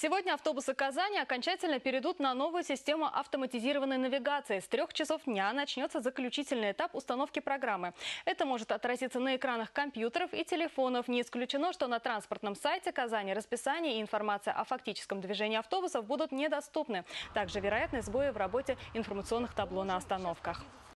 Сегодня автобусы Казани окончательно перейдут на новую систему автоматизированной навигации. С трех часов дня начнется заключительный этап установки программы. Это может отразиться на экранах компьютеров и телефонов. Не исключено, что на транспортном сайте Казани расписание и информация о фактическом движении автобусов будут недоступны. Также вероятны сбои в работе информационных табло на остановках.